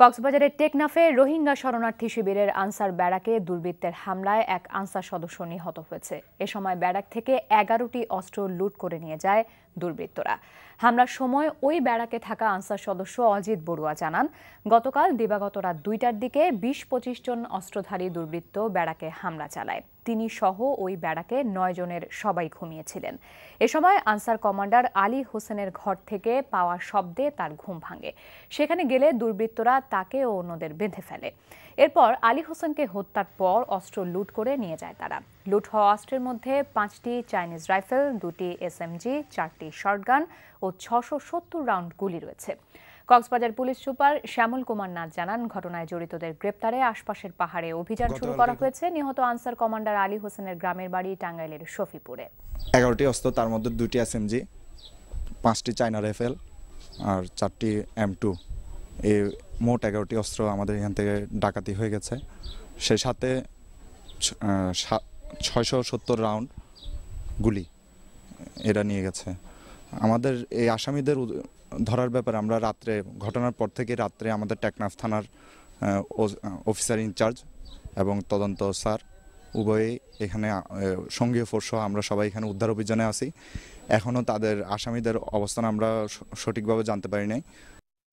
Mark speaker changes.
Speaker 1: কক্সবাজারের টেকনাফে রোহিঙ্গা শরণার্থী শিবিরের আনসার ব্যারাকে দুর্বৃত্তের হামলায় এক আনসার সদস্য নিহত হয়েছে এ সময় ব্যারাক থেকে এগারোটি অস্ত্র লুট করে নিয়ে যায় দুর্বৃত্তরা হামলার সময় ওই ব্যারাকে থাকা আনসার সদস্য অজিত বড়ুয়া জানান গতকাল দিবাগত রাত দুইটার দিকে বিশ পঁচিশ জন অস্ত্রধারী দুর্বৃত্ত ব্যারাকে হামলা চালায় তিনি সহ ওই ব্যারাকে নয় জনের সবাই ঘুমিয়েছিলেন এ সময় আনসার কমান্ডার আলী হোসেনের ঘর থেকে পাওয়া শব্দে তার ঘুম ভাঙে সেখানে গেলে দুর্বৃত্তরা তাকে ও অন্যদের বেঁধে ফেলে এরপর আলী হোসেনকে হত্যার পর অস্ত্র লুট করে নিয়ে যায় তারা লুট হওয়া অস্ত্রের মধ্যে পাঁচটি চাইনিজ রাইফেল দুটি এসএমজি চারটি শর্টগান ও ছশো সত্তর রাউন্ড গুলি রয়েছে কক্সবাজার পুলিশ সুপার শ্যামল কুমার নাথ জানান ঘটনায় জড়িতদের গ্রেপ্তারে আশপাশের পাহাড়ে অভিযান শুরু করা হয়েছে নিহত আনসার কমান্ডার আলী হোসেনের গ্রামের বাড়ি টাঙ্গাইলের শফিপুরে
Speaker 2: এগারোটি অস্ত্র তার মধ্যে দুটি এসএমজি পাঁচটি চায়না রাইফেল আর চারটি এম টু এই মোট এগারোটি অস্ত্র আমাদের এখান থেকে ডাকাতি হয়ে গেছে সেই সাথে ছয়শো সত্তর রাউন্ড গুলি এরা নিয়ে গেছে আমাদের এই আসামিদের ধরার ব্যাপারে আমরা রাত্রে ঘটনার পর থেকে রাত্রে আমাদের টেকনাফ থানার অফিসার ইনচার্জ এবং তদন্ত স্যার উভয়ে এখানে সঙ্গীয় ফোর্সহ আমরা সবাই এখানে উদ্ধার অভিযানে আছি এখনও তাদের আসামিদের অবস্থান আমরা সঠিকভাবে জানতে পারি নাই